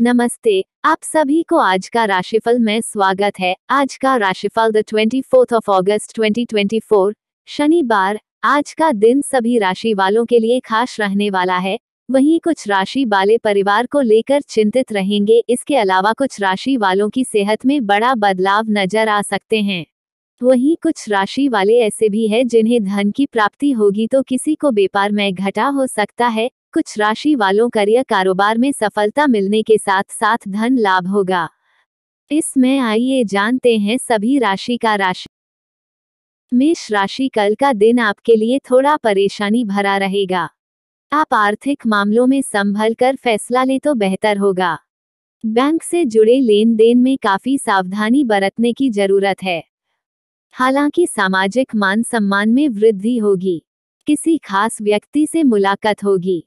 नमस्ते आप सभी को आज का राशिफल में स्वागत है आज का राशिफल the twenty fourth of August twenty twenty four शनिवार आज का दिन सभी राशि वालों के लिए खास रहने वाला है वहीं कुछ राशि वाले परिवार को लेकर चिंतित रहेंगे इसके अलावा कुछ राशि वालों की सेहत में बड़ा बदलाव नजर आ सकते हैं वहीं कुछ राशि वाले ऐसे भी हैं जिन्हें धन की प्राप्ति होगी तो किसी को व्यापार में घटा हो सकता है कुछ राशि वालों करियर कारोबार में सफलता मिलने के साथ साथ धन लाभ होगा इसमें आइए जानते हैं सभी राशि का राशि मेष राशि कल का दिन आपके लिए थोड़ा परेशानी भरा रहेगा आप आर्थिक मामलों में संभल कर फैसला ले तो बेहतर होगा बैंक से जुड़े लेन देन में काफी सावधानी बरतने की जरूरत है हालांकि सामाजिक मान सम्मान में वृद्धि होगी किसी खास व्यक्ति से मुलाकात होगी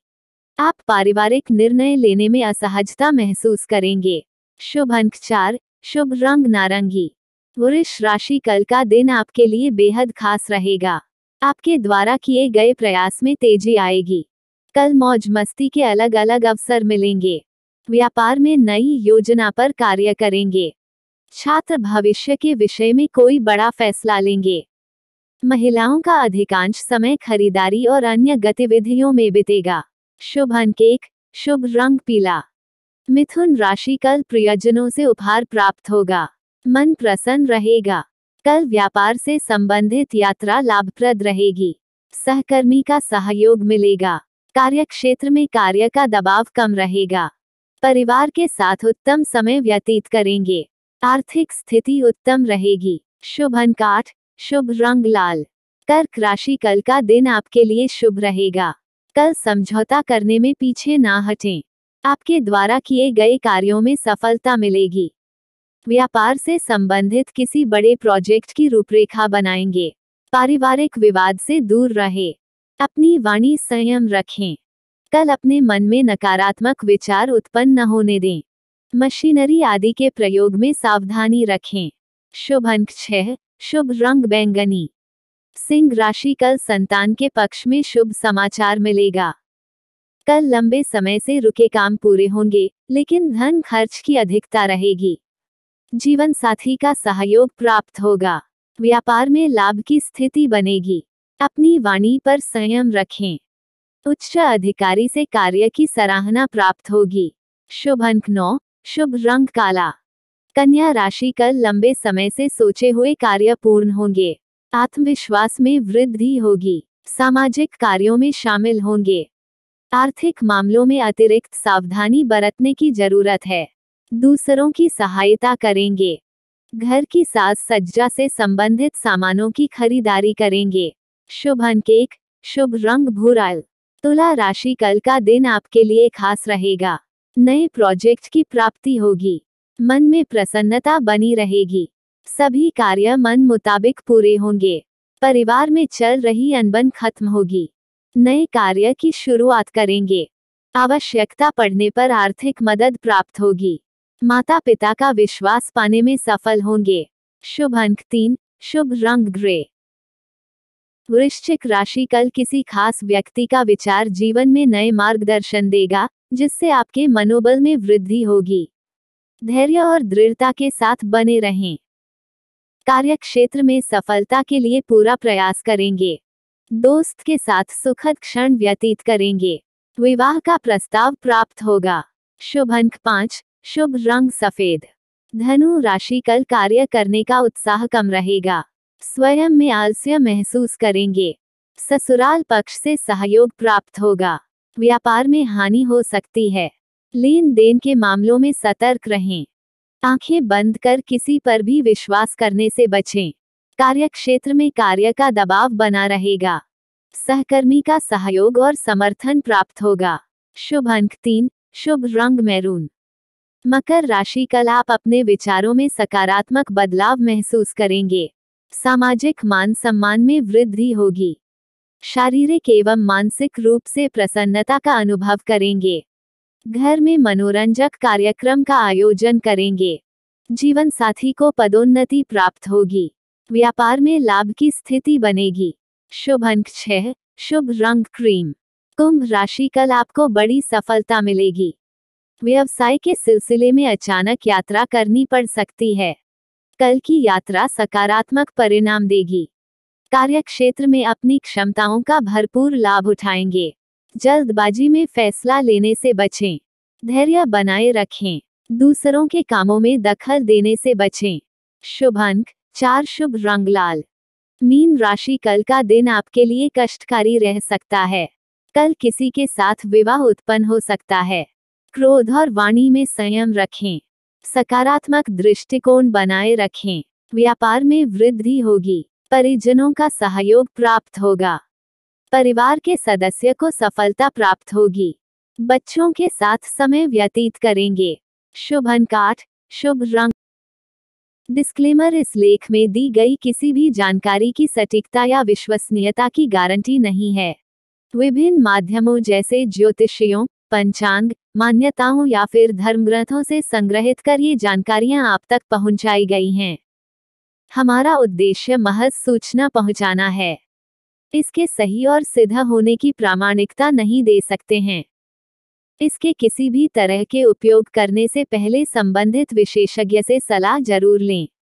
आप पारिवारिक निर्णय लेने में असहजता महसूस करेंगे शुभ अंक चार शुभ रंग नारंगी वृष राशि कल का दिन आपके लिए बेहद खास रहेगा आपके द्वारा किए गए प्रयास में तेजी आएगी कल मौज मस्ती के अलग अलग अवसर मिलेंगे व्यापार में नई योजना पर कार्य करेंगे छात्र भविष्य के विषय में कोई बड़ा फैसला लेंगे महिलाओं का अधिकांश समय खरीदारी और अन्य गतिविधियों में बीतेगा शुभ अंक एक शुभ रंग पीला मिथुन राशि कल प्रियजनों से उपहार प्राप्त होगा मन प्रसन्न रहेगा कल व्यापार से संबंधित यात्रा लाभप्रद रहेगी सहकर्मी का सहयोग मिलेगा कार्यक्षेत्र में कार्य का दबाव कम रहेगा परिवार के साथ उत्तम समय व्यतीत करेंगे आर्थिक स्थिति उत्तम रहेगी शुभ अंकाठ शुभ रंग लाल कर्क राशि कल का दिन आपके लिए शुभ रहेगा तत्काल समझौता करने में पीछे ना हटें आपके द्वारा किए गए कार्यों में सफलता मिलेगी व्यापार से संबंधित किसी बड़े प्रोजेक्ट की रूपरेखा बनाएंगे पारिवारिक विवाद से दूर रहे अपनी वाणी संयम रखें कल अपने मन में नकारात्मक विचार उत्पन्न न होने दें मशीनरी आदि के प्रयोग में सावधानी रखें शुभ अंक छह शुभ रंग बैंगनी सिंह राशि कल संतान के पक्ष में शुभ समाचार मिलेगा कल लंबे समय से रुके काम पूरे होंगे लेकिन धन खर्च की अधिकता रहेगी जीवन साथी का सहयोग प्राप्त होगा व्यापार में लाभ की स्थिति बनेगी अपनी वाणी पर संयम रखें उच्च अधिकारी से कार्य की सराहना प्राप्त होगी शुभ अंक नौ शुभ रंग काला कन्या राशि कल लंबे समय से सोचे हुए कार्य पूर्ण होंगे आत्मविश्वास में वृद्धि होगी सामाजिक कार्यों में शामिल होंगे आर्थिक मामलों में अतिरिक्त सावधानी बरतने की जरूरत है दूसरों की सहायता करेंगे घर की साज सज्जा से संबंधित सामानों की खरीदारी करेंगे शुभ अंकेक शुभ रंग भूराल तुला राशि कल का दिन आपके लिए खास रहेगा नए प्रोजेक्ट की प्राप्ति होगी मन में प्रसन्नता बनी रहेगी सभी कार्य मन मुताबिक पूरे होंगे परिवार में चल रही अनबन खत्म होगी नए कार्य की शुरुआत करेंगे आवश्यकता पड़ने पर आर्थिक मदद प्राप्त होगी माता पिता का विश्वास पाने में सफल होंगे शुभ अंक तीन शुभ रंग ग्रे वृश्चिक राशि कल किसी खास व्यक्ति का विचार जीवन में नए मार्गदर्शन देगा जिससे आपके मनोबल में वृद्धि होगी धैर्य और दृढ़ता के साथ बने रहें कार्य क्षेत्र में सफलता के लिए पूरा प्रयास करेंगे दोस्त के साथ सुखद क्षण व्यतीत करेंगे विवाह का प्रस्ताव प्राप्त होगा शुभ अंक पाँच शुभ रंग सफेद धनु राशि कल कार्य करने का उत्साह कम रहेगा स्वयं में आलस्य महसूस करेंगे ससुराल पक्ष से सहयोग प्राप्त होगा व्यापार में हानि हो सकती है लेन देन के मामलों में सतर्क रहें आंखें बंद कर किसी पर भी विश्वास करने से बचें कार्य क्षेत्र में कार्य का दबाव बना रहेगा सहकर्मी का सहयोग और समर्थन प्राप्त होगा शुभ अंक तीन शुभ रंग मैरून मकर राशि कल आप अपने विचारों में सकारात्मक बदलाव महसूस करेंगे सामाजिक मान सम्मान में वृद्धि होगी शारीरिक एवं मानसिक रूप से प्रसन्नता का अनुभव करेंगे घर में मनोरंजक कार्यक्रम का आयोजन करेंगे जीवन साथी को पदोन्नति प्राप्त होगी व्यापार में लाभ की स्थिति बनेगी शुभ अंक छह शुभ रंग क्रीम कुंभ राशि कल आपको बड़ी सफलता मिलेगी व्यवसाय के सिलसिले में अचानक यात्रा करनी पड़ सकती है कल की यात्रा सकारात्मक परिणाम देगी कार्यक्षेत्र में अपनी क्षमताओं का भरपूर लाभ उठाएंगे जल्दबाजी में फैसला लेने से बचें धैर्य बनाए रखें दूसरों के कामों में दखल देने से बचें शुभ अंक चार शुभ रंग लाल मीन राशि कल का दिन आपके लिए कष्टकारी रह सकता है कल किसी के साथ विवाह उत्पन्न हो सकता है क्रोध और वाणी में संयम रखें सकारात्मक दृष्टिकोण बनाए रखें व्यापार में वृद्धि होगी परिजनों का सहयोग प्राप्त होगा परिवार के सदस्य को सफलता प्राप्त होगी बच्चों के साथ समय व्यतीत करेंगे शुभ अंकाठ शुभ रंग डिस्क्लेमर इस लेख में दी गई किसी भी जानकारी की सटीकता या विश्वसनीयता की गारंटी नहीं है विभिन्न माध्यमों जैसे ज्योतिषियों पंचांग मान्यताओं या फिर धर्म ग्रंथों से संग्रहित कर ये जानकारियां आप तक पहुंचाई गई हैं हमारा उद्देश्य महज सूचना पहुंचाना है इसके सही और सीधा होने की प्रामाणिकता नहीं दे सकते हैं इसके किसी भी तरह के उपयोग करने से पहले संबंधित विशेषज्ञ से सलाह जरूर लें